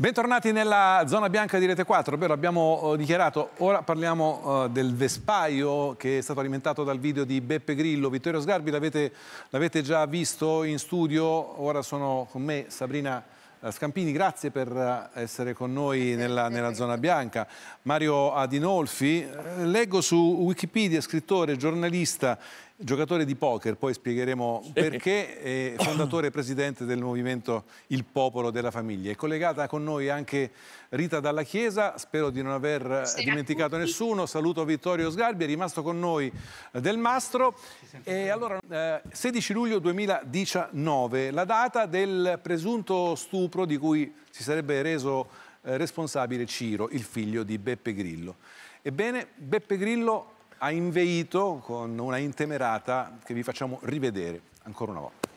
Bentornati nella zona bianca di Rete 4, ovvero abbiamo eh, dichiarato, ora parliamo eh, del Vespaio che è stato alimentato dal video di Beppe Grillo, Vittorio Sgarbi l'avete già visto in studio, ora sono con me Sabrina eh, Scampini, grazie per essere con noi nella, nella zona bianca. Mario Adinolfi, leggo su Wikipedia, scrittore, giornalista giocatore di poker, poi spiegheremo sì. perché, e fondatore e presidente del movimento Il Popolo della Famiglia. È collegata con noi anche Rita Dalla Chiesa, spero di non aver sì, dimenticato nessuno, saluto Vittorio Sgarbi, è rimasto con noi eh, del Mastro. E allora, eh, 16 luglio 2019, la data del presunto stupro di cui si sarebbe reso eh, responsabile Ciro, il figlio di Beppe Grillo. Ebbene, Beppe Grillo ha inveito con una intemerata che vi facciamo rivedere ancora una volta.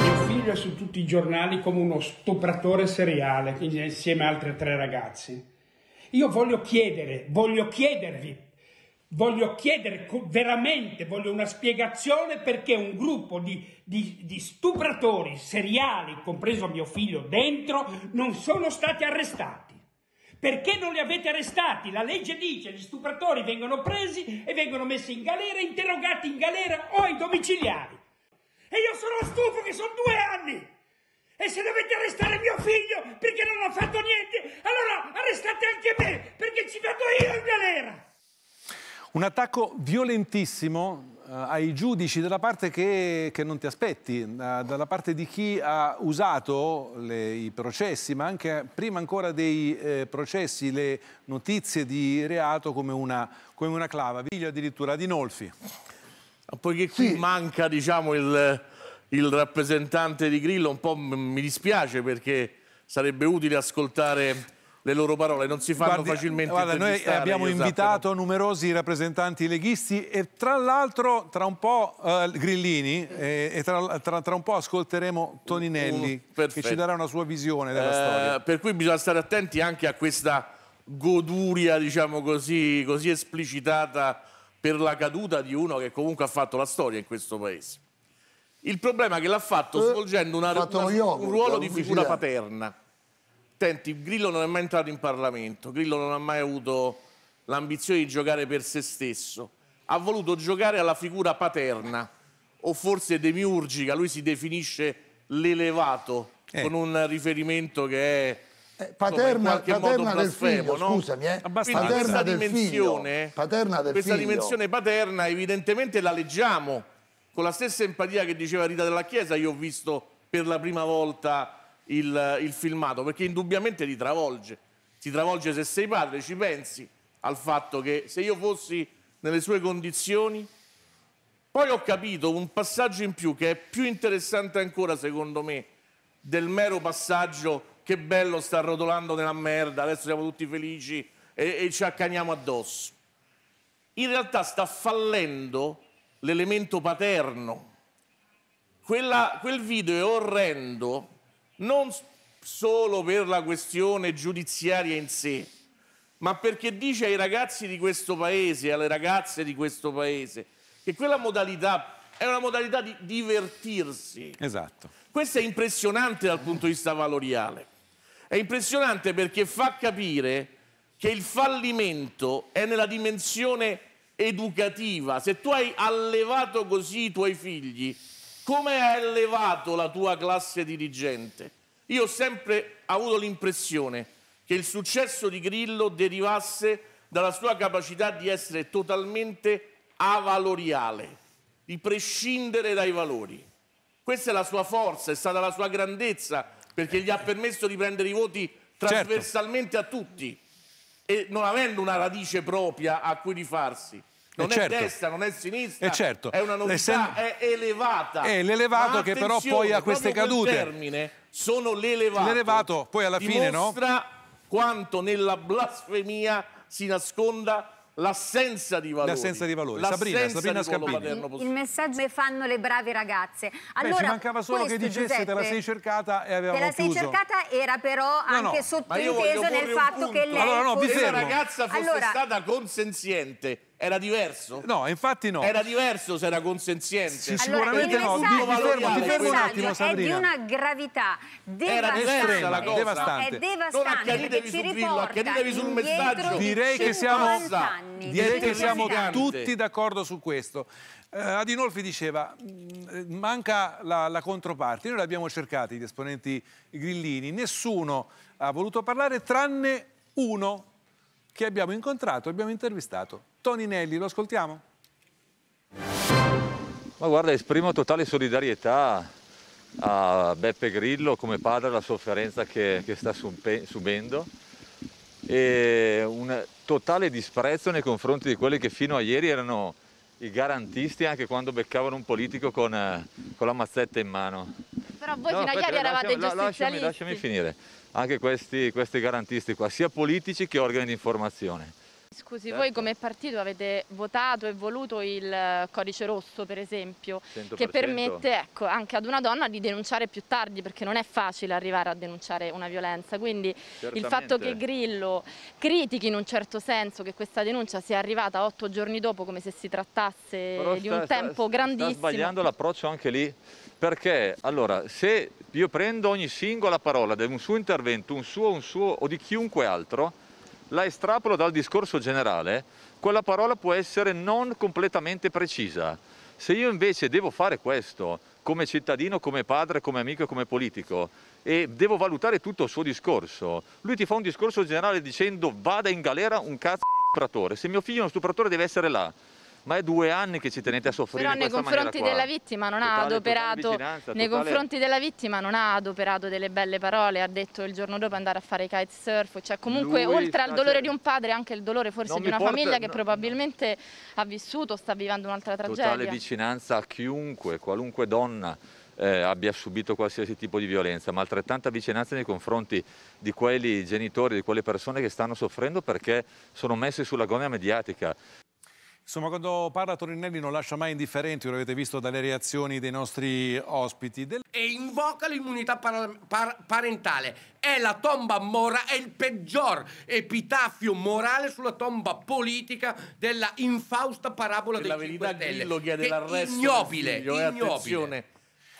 Mio figlio è su tutti i giornali come uno stupratore seriale, insieme a altri tre ragazzi. Io voglio chiedere, voglio chiedervi voglio chiedere veramente, voglio una spiegazione perché un gruppo di, di, di, stupratori seriali, compreso mio figlio dentro, non sono stati arrestati. Perché non li avete arrestati? La legge dice che gli stupratori vengono presi e vengono messi in galera, interrogati in galera o ai domiciliari. E io sono stufo che sono due anni! E se dovete arrestare mio figlio perché non ho fatto niente, allora arrestate anche me perché ci vado io in galera! Un attacco violentissimo eh, ai giudici dalla parte che, che non ti aspetti, eh, dalla parte di chi ha usato le, i processi, ma anche prima ancora dei eh, processi, le notizie di reato come una, come una clava. Viglio addirittura di Nolfi. Poiché qui sì. manca diciamo, il, il, rappresentante di Grillo, un po' mi dispiace perché sarebbe utile ascoltare le loro parole non si fanno guardi, facilmente guarda, noi abbiamo invitato esatto. numerosi rappresentanti leghisti e tra l'altro tra un po' uh, Grillini e, e tra, tra, tra, un po' ascolteremo Toninelli uh, che ci darà una sua visione della uh, storia. Per cui bisogna stare attenti anche a questa goduria, diciamo così, così esplicitata per la caduta di uno che comunque ha fatto la storia in questo paese. Il problema è che l'ha fatto eh, svolgendo una, fatto una, un ruolo di figura paterna Senti, Grillo non è mai entrato in Parlamento, Grillo non ha mai avuto l'ambizione di giocare per se stesso, ha voluto giocare alla figura paterna o forse demiurgica, lui si definisce l'elevato eh. con un riferimento che è eh, paterna, insomma, paterna del figlio, no? scusami, eh? Abbastanza. paterna del dimensione, figlio, paterna del questa figlio. dimensione paterna evidentemente la leggiamo con la stessa empatia che diceva Rita della Chiesa, io ho visto per la prima volta il, il filmato, perché indubbiamente ti travolge. Ti travolge se sei padre, ci pensi al fatto che se io fossi nelle sue condizioni... Poi ho capito un passaggio in più che è più interessante ancora, secondo me, del mero passaggio che bello sta rotolando nella merda, adesso siamo tutti felici e, e ci accaniamo addosso. In realtà sta fallendo l'elemento paterno. Quella, quel video è orrendo non solo per la questione giudiziaria in sé, ma perché dice ai ragazzi di questo paese, alle ragazze di questo paese, che quella modalità è una modalità di divertirsi. Esatto. Questo è impressionante dal punto di vista valoriale. È impressionante perché fa capire che il fallimento è nella dimensione educativa. Se tu hai allevato così i tuoi figli, come ha elevato la tua classe dirigente? Io ho sempre avuto l'impressione che il successo di Grillo derivasse dalla sua capacità di essere totalmente avaloriale, di prescindere dai valori. Questa è la sua forza, è stata la sua grandezza, perché gli ha permesso di prendere i voti certo. trasversalmente certo. a tutti e non avendo una radice propria a cui rifarsi. Eh, non è, certo. destra, non è sinistra, eh, certo. è una novità, Essen... Eh, è elevata. È l'elevato che però poi ha queste cadute. termine sono l'elevato. L'elevato poi alla fine, no? Dimostra quanto nella blasfemia si nasconda L'assenza di valori. L'assenza di valori. Sabrina, Sabrina Scampini. Il, il messaggio che fanno le brave ragazze. Allora, Beh, ci mancava solo questo, che dicesse Giuseppe, te la sei cercata e avevamo chiuso. Te la sei cercata era però anche no, sottinteso nel fatto che lei allora, no, fosse... Se la ragazza fosse allora, stata consenziente era diverso? No, infatti no. Era diverso se era consenziente? Sì, sicuramente allora, no. Ti fermo, ti fermo un attimo, Sabrina. È di una gravità devastante. Era diversa la cosa. Devastante. È devastante. Non acchianitevi su Grillo, acchianitevi sul messaggio. Direi che siamo, direi che siamo tutti d'accordo su questo. Eh, Adinolfi diceva mm, manca la, la controparte, noi l'abbiamo cercata gli esponenti grillini, nessuno ha voluto parlare tranne uno che abbiamo incontrato, e abbiamo intervistato. Toni Nelli, lo ascoltiamo? Ma guarda, esprimo totale solidarietà a Beppe Grillo come padre la sofferenza che, che sta subendo e un totale disprezzo nei confronti di quelli che fino a ieri erano i garantisti anche quando beccavano un politico con, con la mazzetta in mano. Però voi no, fino aspetta, a ieri eravate lasciami, giustizialisti. Lasciami, lasciami finire anche questi, questi garantisti qua, sia politici che organi di informazione. Scusi, certo. voi come partito avete votato e voluto il eh, codice rosso, per esempio, 100%. che permette ecco, anche ad una donna di denunciare più tardi, perché non è facile arrivare a denunciare una violenza. Quindi Certamente. il fatto che Grillo critichi in un certo senso che questa denuncia sia arrivata otto giorni dopo, come se si trattasse Però di sta, un tempo sta, grandissimo. Sta sbagliando l'approccio anche lì, perché allora, se io prendo ogni singola parola di un suo intervento, un suo, un suo o di chiunque altro, la estrapolo dal discorso generale, quella parola può essere non completamente precisa. Se io invece devo fare questo come cittadino, come padre, come amico, come politico e devo valutare tutto il suo discorso, lui ti fa un discorso generale dicendo vada in galera un cazzo di stupratore, se mio figlio è uno stupratore deve essere là ma è due anni che ci tenete a soffrire Però nei confronti della vittima non totale, ha adoperato totale... nei confronti della vittima non ha adoperato delle belle parole, ha detto il giorno dopo andare a fare kitesurf, cioè comunque Lui oltre al dolore certo. di un padre anche il dolore forse di una porta... famiglia che no, probabilmente no. ha vissuto, sta vivendo un'altra tragedia. Totale vicinanza a chiunque, qualunque donna eh, abbia subito qualsiasi tipo di violenza, ma altrettanta vicinanza nei confronti di quei genitori, di quelle persone che stanno soffrendo perché sono messe sulla gogna mediatica. Insomma, quando parla Torinelli non lascia mai indifferenti, lo avete visto dalle reazioni dei nostri ospiti. Del... E invoca l'immunità parentale. È la tomba morale, è il peggior epitafio morale sulla tomba politica della infausta parabola e dei la 5 Stelle. Che dell'arresto ignobile, del figlio, eh, ignobile. Eh, attenzione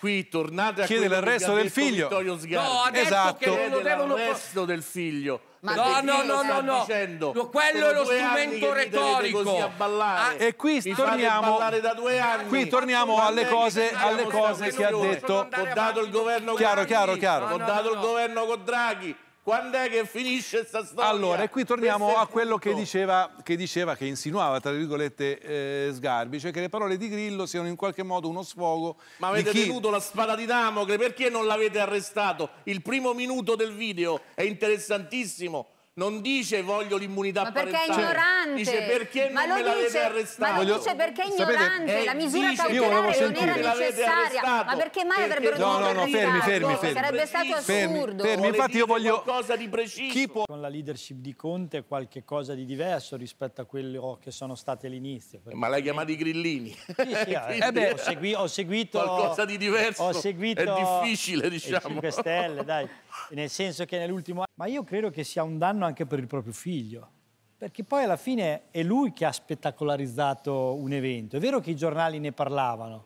qui tornate a chiede l'arresto del figlio. No, ha esatto. che non devono l'arresto del figlio. Ma no, no, no, no, no. Dicendo, no, quello è lo strumento retorico. Ah, e qui torniamo, qui torniamo alle cose, alle cose che ha detto. Ho dato il governo Chiaro, chiaro, chiaro. Ho dato il governo con Draghi quando è che finisce questa storia? Allora, e qui torniamo a quello che diceva, che diceva, che insinuava, tra virgolette, eh, Sgarbi, cioè che le parole di Grillo siano in qualche modo uno sfogo. Ma avete chi... tenuto la spada di Damocle, perché non l'avete arrestato? Il primo minuto del video è interessantissimo non dice voglio l'immunità parlamentare. ma perché parentale. è ignorante dice perché ma non me l'avete dice, arrestato ma lo dice perché è ignorante Sapete, la eh, misura cautelare non era necessaria ma perché mai perché avrebbero no, dovuto no, no, fermi, fermi, fermi. sarebbe stato assurdo fermi, infatti io voglio qualcosa di preciso può... con la leadership di Conte è qualcosa di diverso rispetto a quello che sono state all'inizio perché... ma l'hai chiamato i grillini sì, sì, eh, eh, beh, ho, segui, ho seguito qualcosa di diverso ho seguito è difficile eh, diciamo 5 stelle dai nel senso che nell'ultimo anno... Ma io credo che sia un danno anche per il proprio figlio, perché poi alla fine è lui che ha spettacolarizzato un evento. È vero che i giornali ne parlavano,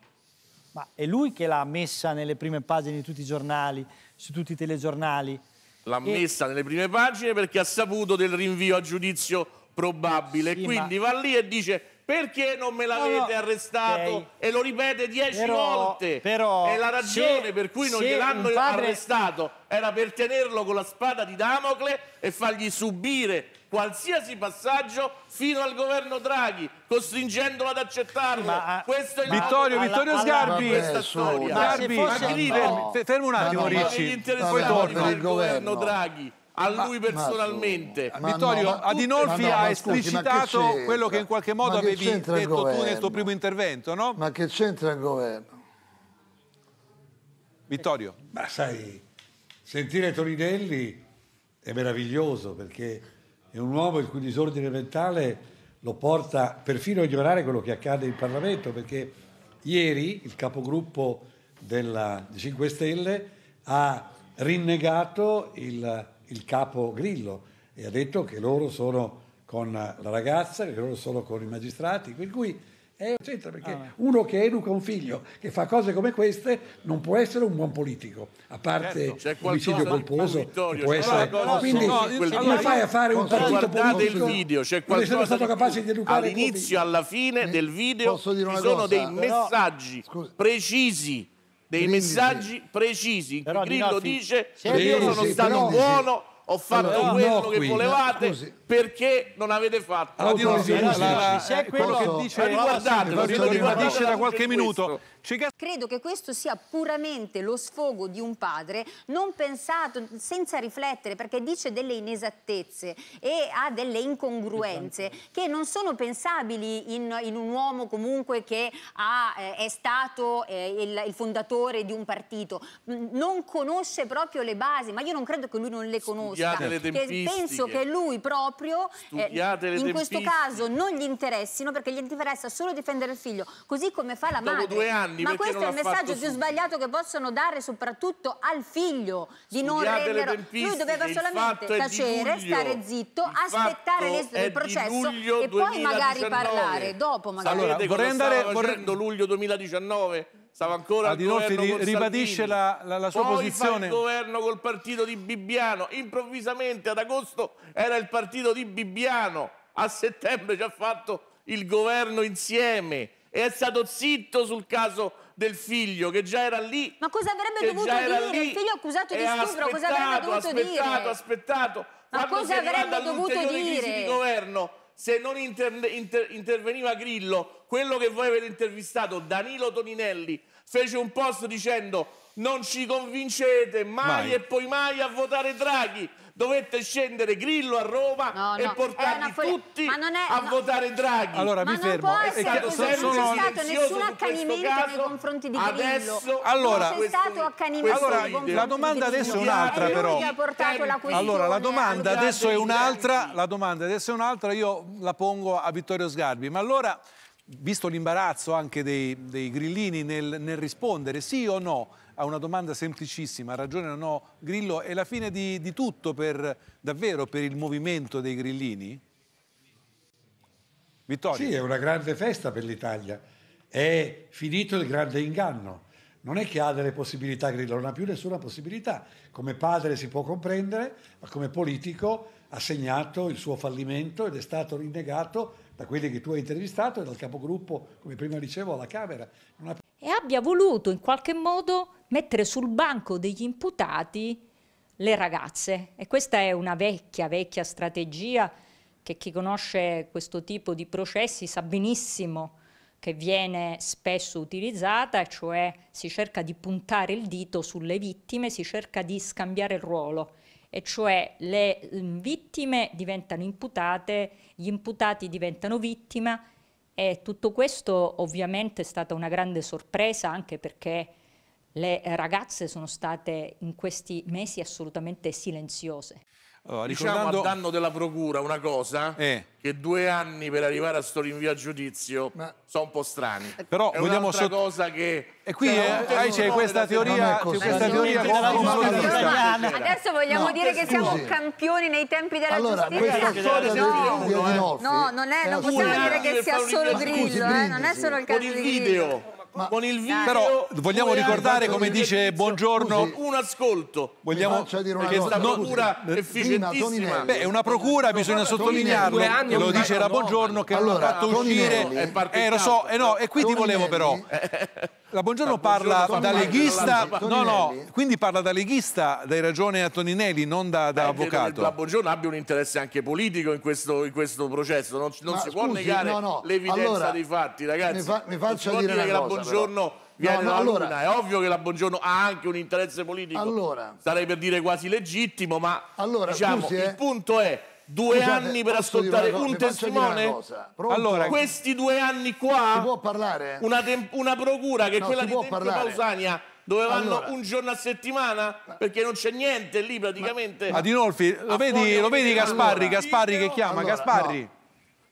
ma è lui che l'ha messa nelle prime pagine di tutti i giornali, su tutti i telegiornali. L'ha e... messa nelle prime pagine perché ha saputo del rinvio a giudizio probabile, sì, quindi ma... va lì e dice perché non me l'avete no, arrestato? Okay. E lo ripete dieci però, volte. Però, e la ragione se, per cui non gliel'hanno padre... arrestato era per tenerlo con la spada di Damocle e fargli subire qualsiasi passaggio fino al governo Draghi, costringendolo ad accettarlo. Ma, ah, Questo è Vittorio, Vittorio alla, Sgarbi, storia Sgarbi, Sgarbi. fermo un attimo, no, Ricci, poi torna il governo Draghi a lui ma, personalmente. Ma, ma Vittorio, no, Adinolfi no, ha esplicitato scusi, quello che in qualche modo avevi detto tu nel tuo primo intervento, no? Ma che c'entra il governo? Vittorio. Ma sai, sentire Toninelli è meraviglioso perché è un uomo il cui disordine mentale lo porta perfino a ignorare quello che accade in Parlamento perché ieri il capogruppo della 5 Stelle ha rinnegato il il capo Grillo e ha detto che loro sono con la ragazza, che loro sono con i magistrati, per cui è un perché ah, uno che educa un figlio, che fa cose come queste, non può essere un buon politico, a parte certo, l'omicidio colposo, può essere... Cosa, quindi come no, fai a fare un partito politico? il video, c'è qualcosa... Non stato capace di educare All'inizio alla fine eh, del video ci sono cosa, dei messaggi però, precisi dei Quindi, messaggi precisi in cui Grillo dice io sono stato buono, ho fatto quello che volevate perché non avete fatto la divisione? Se è quello che dice, riguardatelo, lo ribadisce da qualche minuto. Credo che questo sia puramente lo sfogo di un padre non pensato, senza riflettere, perché dice delle inesattezze e ha delle incongruenze esatto. che non sono pensabili in, in un uomo comunque che ha, eh, è stato eh, il, il, fondatore di un partito. Mm, non conosce proprio le basi, ma io non credo che lui non le conosca. Penso che lui proprio proprio eh, in questo caso non gli interessino perché gli interessa solo difendere il figlio, così come fa la Dopo madre. Anni, Ma questo è il messaggio più sbagliato che possono dare soprattutto al figlio di Studiate non rendere. Lui doveva solamente tacere, stare zitto, aspettare l'esito del processo e poi magari parlare dopo magari. Allora, vorrei andare vorrei... luglio 2019 stava ancora Adinolfi al governo ribadisce la, la, la, sua Poi posizione. il governo col partito di Bibbiano, improvvisamente ad agosto era il partito di Bibbiano, a settembre ci ha fatto il governo insieme e è stato zitto sul caso del figlio che già era lì. Ma cosa avrebbe dovuto dire? Lì, il figlio accusato di stupro, cosa avrebbe dovuto aspettato, dire? Aspettato, aspettato, Ma Quando cosa avrebbe dovuto dire? Crisi di governo se non inter inter interveniva Grillo, quello che voi avete intervistato, Danilo Toninelli, fece un post dicendo non ci convincete mai, mai, e poi mai a votare Draghi. Dovete scendere Grillo a Roma no, no. e portarli tutti è... a no. votare Draghi. Allora ma mi fermo. Non può è stato, sono... stato nessun accanimento nei confronti di Grillo. Adesso, allora, non c'è stato accanimento allora, la domanda adesso è un'altra però. La allora la domanda adesso è un'altra, la domanda adesso è un'altra, io la pongo a Vittorio Sgarbi. Ma allora visto l'imbarazzo anche dei, dei grillini nel, nel rispondere sì o no a una domanda semplicissima, ragione o no, Grillo, è la fine di, di tutto per, davvero per il movimento dei grillini? Vittorio. Sì, è una grande festa per l'Italia. È finito il grande inganno. Non è che ha delle possibilità Grillo, non ha più nessuna possibilità. Come padre si può comprendere, ma come politico ha segnato il suo fallimento ed è stato rinnegato da quelli che tu hai intervistato e dal capogruppo, come prima dicevo, alla Camera. Ha... E abbia voluto in qualche modo mettere sul banco degli imputati le ragazze. E questa è una vecchia, vecchia strategia che chi conosce questo tipo di processi sa benissimo che viene spesso utilizzata, cioè si cerca di puntare il dito sulle vittime, si cerca di scambiare il ruolo e cioè le mm, vittime diventano imputate, gli imputati diventano vittima e tutto questo ovviamente è stata una grande sorpresa anche perché le ragazze sono state in questi mesi assolutamente silenziose. Allora, diciamo, ricordando... Diciamo a danno della procura una cosa, eh. che due anni per arrivare a sto rinvio a giudizio Ma... sono un po' strani. Però è vogliamo sotto... cosa che... E qui cioè, eh, c'è questa teoria, c'è questa teoria italiana. Adesso vogliamo no, dire che siamo scusi. campioni nei tempi della allora, giustizia. Storia no, eh. no, no, non, è, non eh, possiamo dire che sia solo Grillo, eh, non è solo il caso di Grillo. Ma con il video però vogliamo ricordare come dice Buongiorno scusi, un ascolto vogliamo dire una che è stata procura efficientissima Beh, è una procura bisogna sottolinearlo lo dice era Buongiorno che allora, l'ha fatto uscire eh, lo so eh, no e qui ti volevo però La Buongiorno parla da leghista, no, no, quindi parla da leghista, dai ragione a Toninelli, non da, da eh, avvocato. La Buongiorno abbia un interesse anche politico in questo, in questo processo, non, non si scusi, può negare no, no. l'evidenza allora, dei fatti, ragazzi. Mi, fa, mi faccio dire, dire, che cosa, la Buongiorno però. viene no, allora, luna. è ovvio che la Buongiorno ha anche un interesse politico, allora, sarei per dire quasi legittimo, ma allora, diciamo, scusi, eh. il punto è due Scusate, anni per ascoltare un testimone? Allora, questi due anni qua, può una, una, procura che no, è quella di Tempio Pausania dove vanno allora. un giorno a settimana perché non c'è niente lì praticamente. Ma, ma Adinolfi, lo vedi, lo vedi Gasparri, Gasparri che chiama, allora, Gasparri. No.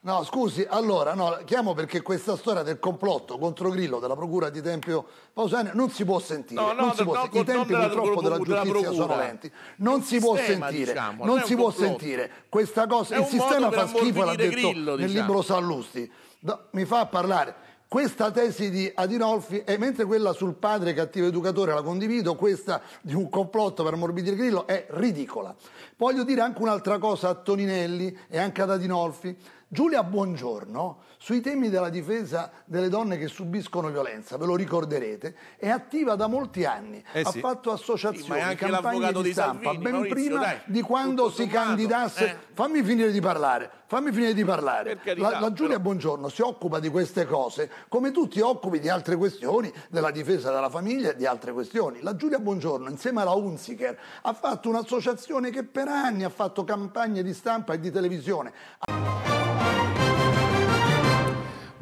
No, scusi, allora, no, chiamo perché questa storia del complotto contro Grillo della procura di Tempio Pausania non si può sentire. No, no, non si può no, I tempi della, purtroppo della, giustizia della sono lenti. Non si può sistema, sentire, diciamo, non, si può sentire. Questa cosa, il sistema fa schifo, l'ha detto Grillo, nel diciamo. libro Sallusti. No, mi fa parlare. Questa tesi di Adinolfi, e eh, mentre quella sul padre cattivo educatore la condivido, questa di un complotto per ammorbidire Grillo è ridicola. Voglio dire anche un'altra cosa a Toninelli e anche ad Adinolfi Giulia Buongiorno sui temi della difesa delle donne che subiscono violenza, ve lo ricorderete, è attiva da molti anni, eh sì. ha fatto associazioni, sì, campagne di stampa, Salvini, ben Maurizio, prima dai, di quando si sommato. candidasse. Eh. Fammi finire di parlare, fammi finire di parlare. Carità, la, la, Giulia però... Buongiorno si occupa di queste cose come tu ti occupi di altre questioni, della difesa della famiglia e di altre questioni. La Giulia Buongiorno, insieme alla Unziker, ha fatto un'associazione che per anni ha fatto campagne di stampa e di televisione.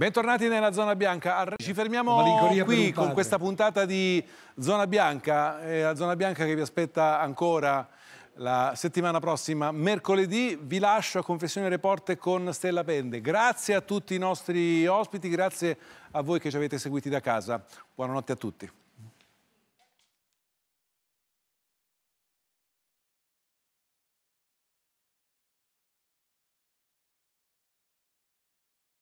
Bentornati nella Zona Bianca. Ci fermiamo qui con questa puntata di Zona Bianca. È la Zona Bianca che vi aspetta ancora la settimana prossima, mercoledì. Vi lascio a Confessione Report con Stella Pende. Grazie a tutti i nostri ospiti, grazie a voi che ci avete seguiti da casa. Buonanotte a tutti.